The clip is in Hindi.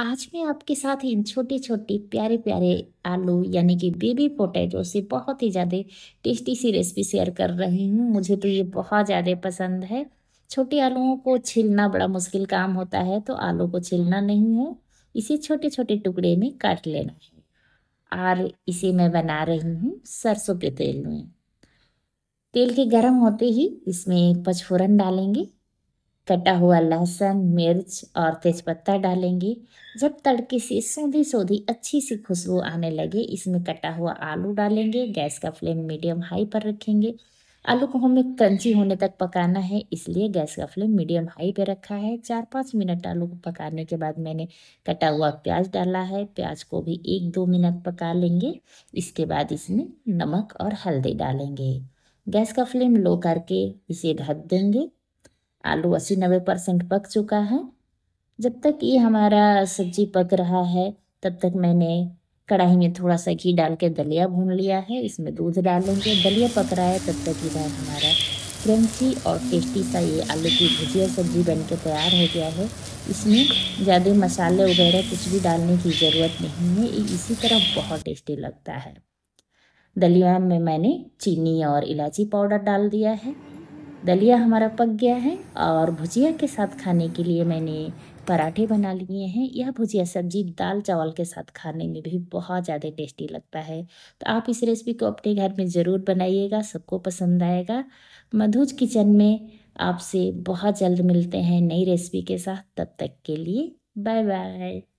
आज मैं आपके साथ इन छोटे छोटे प्यारे प्यारे आलू यानी कि बेबी पोटैटो से बहुत ही ज़्यादा टेस्टी सी रेसिपी शेयर कर रही हूँ मुझे तो ये बहुत ज़्यादा पसंद है छोटे आलूओं को छीलना बड़ा मुश्किल काम होता है तो आलू को छीलना नहीं है इसे छोटे छोटे टुकड़े में काट लेना है और इसे मैं बना रही हूँ सरसों के तेल में तेल के गर्म होते ही इसमें पचफोरन डालेंगे कटा हुआ लहसुन मिर्च और तेज़पत्ता डालेंगे जब तड़के से सौधी सोधी अच्छी सी खुशबू आने लगे इसमें कटा हुआ आलू डालेंगे गैस का फ्लेम मीडियम हाई पर रखेंगे आलू को हमें क्रंची होने तक पकाना है इसलिए गैस का फ्लेम मीडियम हाई पे रखा है चार पाँच मिनट आलू को पकाने के बाद मैंने कटा हुआ प्याज डाला है प्याज को भी एक दो मिनट पका लेंगे इसके बाद इसमें नमक और हल्दी डालेंगे गैस का फ्लेम लो करके इसे ढक देंगे आलू अस्सी नब्बे परसेंट पक चुका है जब तक ये हमारा सब्जी पक रहा है तब तक मैंने कढ़ाई में थोड़ा सा घी डाल के दलिया भून लिया है इसमें दूध डालेंगे दलिया पक रहा है तब तक इधर हमारा क्रंची और टेस्टी सा ये आलू की भुजिया सब्जी बन के तैयार हो गया है इसमें ज़्यादा मसाले वगैरह कुछ भी डालने की ज़रूरत नहीं है ये इसी तरह बहुत टेस्टी लगता है दलिया में मैंने चीनी और इलायची पाउडर डाल दिया है दलिया हमारा पक गया है और भुजिया के साथ खाने के लिए मैंने पराठे बना लिए हैं यह भुजिया सब्जी दाल चावल के साथ खाने में भी बहुत ज़्यादा टेस्टी लगता है तो आप इस रेसिपी को अपने घर में ज़रूर बनाइएगा सबको पसंद आएगा मधुज किचन में आपसे बहुत जल्द मिलते हैं नई रेसिपी के साथ तब तक के लिए बाय बाय